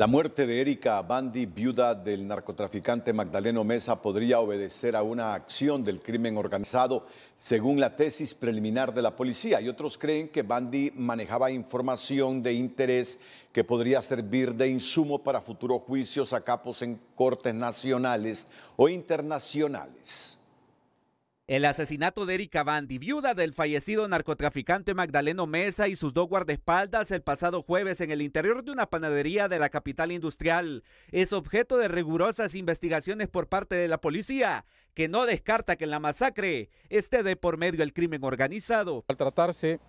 La muerte de Erika Bandi, viuda del narcotraficante Magdaleno Mesa, podría obedecer a una acción del crimen organizado, según la tesis preliminar de la policía. Y otros creen que Bandi manejaba información de interés que podría servir de insumo para futuros juicios a capos en cortes nacionales o internacionales. El asesinato de Erika Bandi, viuda del fallecido narcotraficante Magdaleno Mesa y sus dos guardaespaldas el pasado jueves en el interior de una panadería de la capital industrial, es objeto de rigurosas investigaciones por parte de la policía, que no descarta que en la masacre esté de por medio el crimen organizado. Al tratarse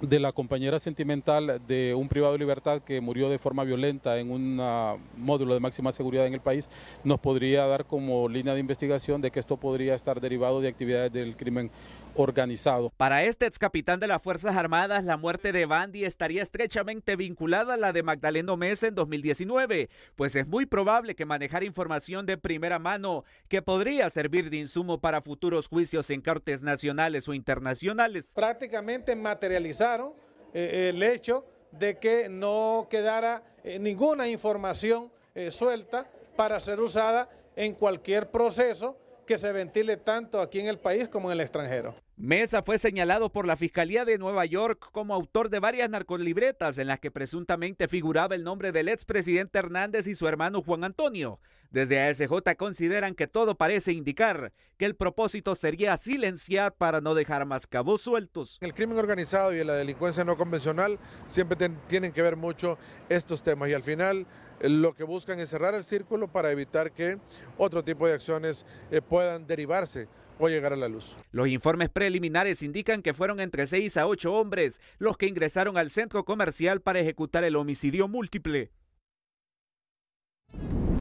de la compañera sentimental de un privado de libertad que murió de forma violenta en un ah, módulo de máxima seguridad en el país, nos podría dar como línea de investigación de que esto podría estar derivado de actividades del crimen organizado. Para este ex capitán de las Fuerzas Armadas, la muerte de Bandy estaría estrechamente vinculada a la de Magdaleno Mesa en 2019, pues es muy probable que manejar información de primera mano que podría servir de insumo para futuros juicios en cortes nacionales o internacionales. Prácticamente materializar eh, eh, el hecho de que no quedara eh, ninguna información suelta para ser usada en cualquier proceso que se ventile tanto aquí en el país como en el extranjero. Mesa fue señalado por la Fiscalía de Nueva York como autor de varias narcolibretas en las que presuntamente figuraba el nombre del expresidente Hernández y su hermano Juan Antonio. Desde ASJ consideran que todo parece indicar que el propósito sería silenciar para no dejar más cabos sueltos. El crimen organizado y la delincuencia no convencional siempre tienen que ver mucho estos temas y al final eh, lo que buscan es cerrar el círculo para evitar que otro tipo de acciones eh, puedan derivarse o llegar a la luz. Los informes preliminares indican que fueron entre seis a 8 hombres los que ingresaron al centro comercial para ejecutar el homicidio múltiple.